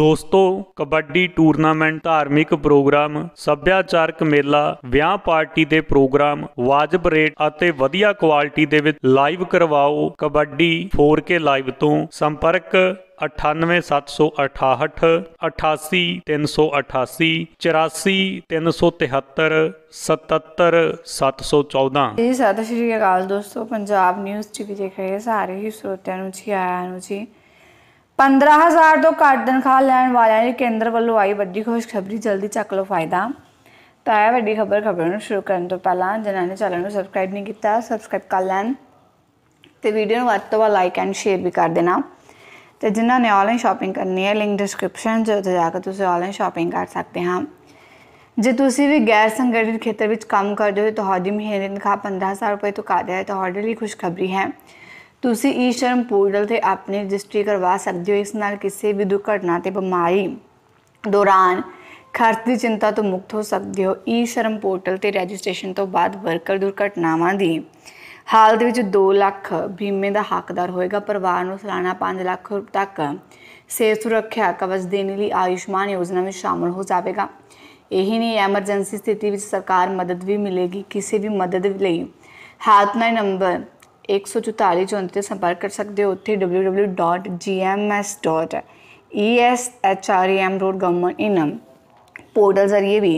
ਦੋਸਤੋ ਕਬੱਡੀ ਟੂਰਨਾਮੈਂਟ ਧਾਰਮਿਕ ਪ੍ਰੋਗਰਾਮ ਸੱਭਿਆਚਾਰਕ ਮੇਲਾ ਵਿਆਹ ਪਾਰਟੀ ਦੇ ਪ੍ਰੋਗਰਾਮ ਵਾਜਬ ਰੇਟ ਅਤੇ ਵਧੀਆ ਕੁਆਲਿਟੀ ਦੇ ਵਿੱਚ ਲਾਈਵ ਕਰਵਾਓ ਕਬੱਡੀ 4K ਲਾਈਵ ਤੋਂ ਸੰਪਰਕ 9878888388 ਜੀ ਸਤਿ ਸ਼੍ਰੀ ਅਕਾਲ ਦੋਸਤੋ ਪੰਜਾਬ ਨਿਊਜ਼ ਟੀਵੀ ਦੇਖ ਰਹੇ ਸਾਰੇ ਹੀ ਸਰੋਤਿਆਂ ਨੂੰ ਜੀ ਆਇਆਂ ਨੂੰ ਜੀ 15000 ਤੋਂ ਘੱਟ ਤਨਖਾਹ ਲੈਣ ਵਾਲਿਆਂ ਲਈ ਕੇਂਦਰ ਵੱਲੋਂ ਆਈ ਵੱਡੀ ਖੁਸ਼ਖਬਰੀ ਜਲਦੀ ਚੱਕ ਲਓ ਫਾਇਦਾ ਤਾਂ ਇਹ ਵੱਡੀ ਖਬਰ ਖਬਰ ਨੂੰ ਸ਼ੁਰੂ ਕਰਨ ਤੋਂ ਪਹਿਲਾਂ ਜਿਨ੍ਹਾਂ ਨੇ ਚੈਨਲ ਨੂੰ ਸਬਸਕ੍ਰਾਈਬ ਨਹੀਂ ਕੀਤਾ ਸਬਸਕ੍ਰਾਈਬ ਕਰ ਲੈਣ ਤੇ ਵੀਡੀਓ ਨੂੰ ਵੱਧ ਤੋਂ ਵੱਧ ਲਾਈਕ ਐਂਡ ਸ਼ੇਅਰ ਵੀ ਕਰ ਦੇਣਾ ਤੇ ਜਿਨ੍ਹਾਂ ਨੇ ਆਨਲਾਈਨ ਸ਼ਾਪਿੰਗ ਕਰਨੀ ਹੈ ਲਿੰਕ ਡਿਸਕ੍ਰਿਪਸ਼ਨ 'ਚ ਉੱਤੇ ਜਾ ਕੇ ਤੁਸੀਂ ਆਨਲਾਈਨ ਸ਼ਾਪਿੰਗ ਕਰ ਸਕਦੇ ਹਾਂ ਜੇ ਤੁਸੀਂ ਵੀ ਗੈਰ ਸੰਗਠਿਤ ਖੇਤਰ ਵਿੱਚ ਕੰਮ ਕਰਦੇ ਹੋ ਤੁਹਾਡੀ ਮਹੀਨੇ ਦੀ ਤਨਖਾਹ 15000 ਰੁਪਏ ਤੋਂ ਘੱਟ ਹੈ ਤੁਹਾਡੇ ਲਈ ਖੁਸ਼ਖਬਰੀ ਹੈ ਤੁਸੀਂ ਈ ਸ਼ਰਮ ਪੋਰਟਲ ਤੇ ਆਪਣੀ ਰਜਿਸਟਰੀ ਕਰਵਾ ਸਕਦੇ ਹੋ ਇਸ ਨਾਲ ਕਿਸੇ ਵੀ ਦੁਰਘਟਨਾ ਤੇ ਬਿਮਾਰੀ ਦੌਰਾਨ ਖਰਚ ਦੀ ਚਿੰਤਾ ਤੋਂ ਮੁਕਤ ਹੋ ਸਕਦੇ ਹੋ ਈ ਸ਼ਰਮ ਪੋਰਟਲ ਤੇ ਰਜਿਸਟ੍ਰੇਸ਼ਨ ਤੋਂ ਬਾਅਦ ਵਰਕਰ ਦੁਰਘਟਨਾਵਾਂ ਦੀ ਦੇ ਵਿੱਚ 2 ਲੱਖ ਬੀਮੇ ਦਾ ਹੱਕਦਾਰ ਹੋਏਗਾ ਪਰਿਵਾਰ ਨੂੰ ਸਾਲਾਨਾ 5 ਲੱਖ ਤੱਕ ਸਿਹਤ ਸੁਰੱਖਿਆ ਕਵਚ ਦੇਣ ਲਈ ਆਯੁਸ਼ਮਾਨ ਯੋਜਨਾ ਵਿੱਚ ਸ਼ਾਮਲ ਹੋ ਜਾਵੇਗਾ ਇਹੀ ਨਹੀਂ ਐਮਰਜੈਂਸੀ ਸਥਿਤੀ ਵਿੱਚ ਸਰਕਾਰ ਮਦਦ ਵੀ ਮਿਲੇਗੀ ਕਿਸੇ ਵੀ ਮਦਦ ਲਈ ਹੈਲਪਲਾਈਨ ਨੰਬਰ 144 ਜੋਨ ਤੇ ਸੰਪਰਕ ਕਰ ਸਕਦੇ ਹੋ ਉੱਥੇ www.gms.eshrem e road e government portal ਜ਼ਰੀਏ ਵੀ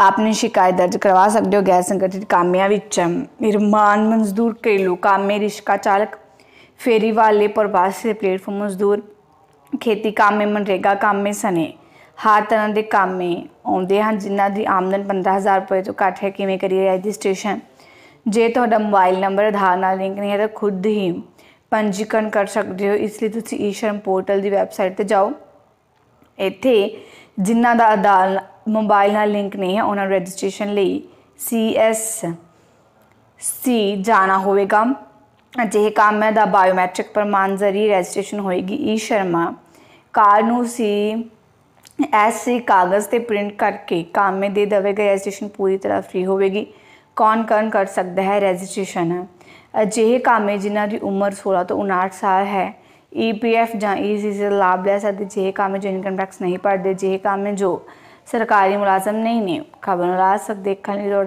ਆਪਣੀ ਸ਼ਿਕਾਇਤ ਦਰਜ ਕਰਵਾ ਸਕਦੇ ਹੋ ਗੈਰ ਸੰਗਠਿਤ ਕਾਮਿਆਂ ਵਿੱਚ ਇਰਮਾਨ ਮਜ਼ਦੂਰ ਘਰੇਲੂ ਕਾਮੇ ਰਿਸ਼ਕਾ ਚਾਲਕ ਫੇਰੀ ਵਾਲੇ ਪ੍ਰਵਾਸੀ ਪਲੇਟਫਾਰਮ ਮਜ਼ਦੂਰ ਖੇਤੀ ਕਾਮੇ ਮਨਰੇਗਾ ਕਾਮੇ ਸਨੇ ਹਰ ਤਰ੍ਹਾਂ ਦੇ ਕਾਮੇ ਆਉਂਦੇ ਹਨ ਜਿਨ੍ਹਾਂ ਦੀ ਆਮਦਨ 15000 ਰੁਪਏ ਤੋਂ ਘੱਟ ਹੈ ਕਿਵੇਂ ਕਰੀਏ ਰਜਿਸਟ੍ਰੇਸ਼ਨ ਜੇ ਤੁਹਾਡਾ ਮੋਬਾਈਲ ਨੰਬਰ ਆਧਾਰ ਨਾਲ ਲਿੰਕ ਨਹੀਂ ਹੈ ਤਾਂ ਖੁਦ ਹੀ ਪੰਜੀਕਰਨ ਕਰ ਸਕਦੇ ਹੋ ਇਸ ਲਈ ਤੁਸੀਂ ਈਸ਼ਰਮ ਪੋਰਟਲ ਦੀ ਵੈਬਸਾਈਟ ਤੇ ਜਾਓ ਇੱਥੇ ਜਿਨ੍ਹਾਂ ਦਾ ਆਧਾਰ ਮੋਬਾਈਲ ਨਾਲ ਲਿੰਕ ਨਹੀਂ ਹੈ ਉਹਨਾਂ ਰਜਿਸਟ੍ਰੇਸ਼ਨ ਲਈ ਸੀਐਸ ਸੀ ਜਾਣਾ ਹੋਵੇਗਾ ਅਜੇ ਕੰਮ ਹੈ ਦਾ ਬਾਇਓਮੈਟ੍ਰਿਕ ਪ੍ਰਮਾਣ ਜ਼ਰੀ ਰਜਿਸਟ੍ਰੇਸ਼ਨ ਹੋਏਗੀ ਈ ਸ਼ਰਮਾ ਕਾਰ ਨੂੰ ਸੀ ਐਸੇ ਕਾਗਜ਼ ਤੇ ਪ੍ਰਿੰਟ ਕਰਕੇ ਕਾਮੇ ਦੇ ਦੇਵੇਗਾ ਰਜਿਸਟ੍ਰੇਸ਼ਨ ਪੂਰੀ ਤਰ੍ਹਾਂ ਫ੍ਰੀ ਹੋਵੇਗੀ ਕੌਣ ਕਰਨ ਕਰ ਸਕਦਾ ਹੈ ਰਜਿਸਟ੍ਰੇਸ਼ਨ ਅਜਿਹੇ ਕਾਮੇ ਜਿਨ੍ਹਾਂ ਦੀ ਉਮਰ 16 ਤੋਂ 59 ਸਾਲ ਹੈ ਈਪੀਐਫ ਜਾਂ ਈਸੀਸੀ ਲਾਭ ਲੈ ਸਕਦੇ ਜਿਹੇ ਕਾਮੇ ਜੋ ਇਨਕਮ ਟੈਕਸ ਨਹੀਂ ਭਰਦੇ ਜਿਹੇ ਕਾਮੇ ਜੋ ਸਰਕਾਰੀ ਮੁਲਾਜ਼ਮ ਨਹੀਂ ਨੇ ਖਬਰ ਲਾ ਸਭ ਦੇਖਣ ਲਈ ਲੋੜ